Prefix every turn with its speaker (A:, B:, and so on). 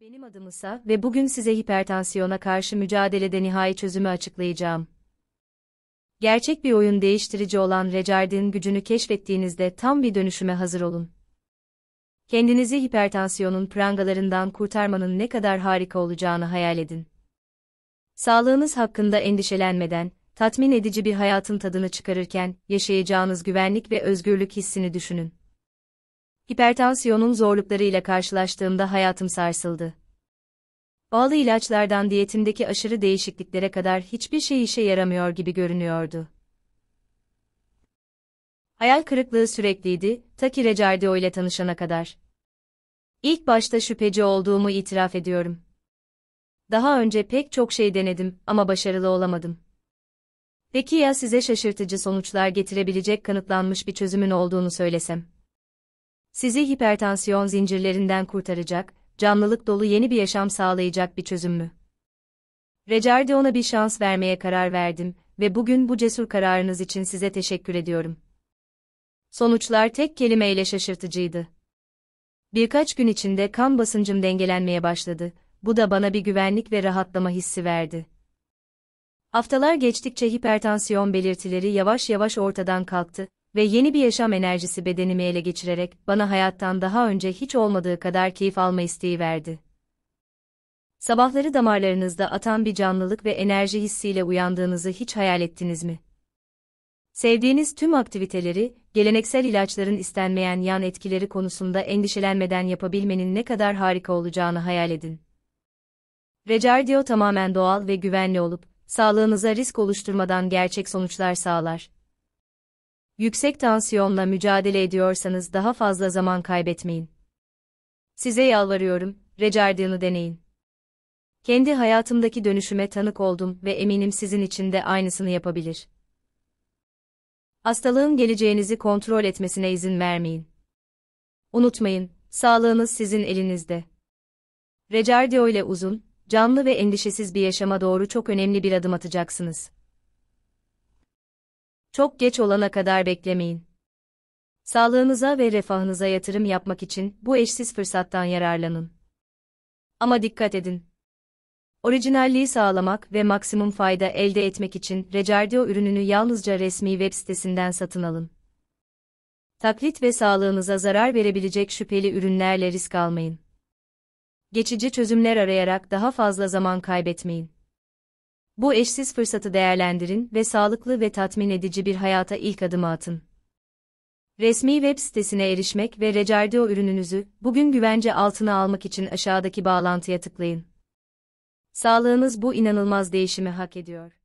A: benim adım Isa ve bugün size hipertansiyona karşı mücadelede nihai çözümü açıklayacağım. Gerçek bir oyun değiştirici olan Recard'in gücünü keşfettiğinizde tam bir dönüşüme hazır olun. Kendinizi hipertansiyonun prangalarından kurtarmanın ne kadar harika olacağını hayal edin. Sağlığınız hakkında endişelenmeden, tatmin edici bir hayatın tadını çıkarırken yaşayacağınız güvenlik ve özgürlük hissini düşünün. Hipertansiyonun zorluklarıyla karşılaştığımda hayatım sarsıldı. Bağlı ilaçlardan diyetimdeki aşırı değişikliklere kadar hiçbir şey işe yaramıyor gibi görünüyordu. Hayal kırıklığı sürekliydi, Taki Recardio ile tanışana kadar. İlk başta şüpheci olduğumu itiraf ediyorum. Daha önce pek çok şey denedim ama başarılı olamadım. Peki ya size şaşırtıcı sonuçlar getirebilecek kanıtlanmış bir çözümün olduğunu söylesem? Sizi hipertansiyon zincirlerinden kurtaracak, canlılık dolu yeni bir yaşam sağlayacak bir çözüm mü? Recardi ona bir şans vermeye karar verdim ve bugün bu cesur kararınız için size teşekkür ediyorum. Sonuçlar tek kelimeyle şaşırtıcıydı. Birkaç gün içinde kan basıncım dengelenmeye başladı. Bu da bana bir güvenlik ve rahatlama hissi verdi. Haftalar geçtikçe hipertansiyon belirtileri yavaş yavaş ortadan kalktı ve yeni bir yaşam enerjisi bedenimi ele geçirerek bana hayattan daha önce hiç olmadığı kadar keyif alma isteği verdi. Sabahları damarlarınızda atan bir canlılık ve enerji hissiyle uyandığınızı hiç hayal ettiniz mi? Sevdiğiniz tüm aktiviteleri, geleneksel ilaçların istenmeyen yan etkileri konusunda endişelenmeden yapabilmenin ne kadar harika olacağını hayal edin. Recardio tamamen doğal ve güvenli olup, sağlığınıza risk oluşturmadan gerçek sonuçlar sağlar. Yüksek tansiyonla mücadele ediyorsanız daha fazla zaman kaybetmeyin. Size yalvarıyorum, Recardin'i deneyin. Kendi hayatımdaki dönüşüme tanık oldum ve eminim sizin için de aynısını yapabilir. Hastalığın geleceğinizi kontrol etmesine izin vermeyin. Unutmayın, sağlığınız sizin elinizde. Recardio ile uzun, canlı ve endişesiz bir yaşama doğru çok önemli bir adım atacaksınız. Çok geç olana kadar beklemeyin. Sağlığınıza ve refahınıza yatırım yapmak için bu eşsiz fırsattan yararlanın. Ama dikkat edin. Orijinalliği sağlamak ve maksimum fayda elde etmek için Recardio ürününü yalnızca resmi web sitesinden satın alın. Taklit ve sağlığınıza zarar verebilecek şüpheli ürünlerle risk almayın. Geçici çözümler arayarak daha fazla zaman kaybetmeyin. Bu eşsiz fırsatı değerlendirin ve sağlıklı ve tatmin edici bir hayata ilk adımı atın. Resmi web sitesine erişmek ve Recardio ürününüzü bugün güvence altına almak için aşağıdaki bağlantıya tıklayın. Sağlığınız bu inanılmaz değişimi hak ediyor.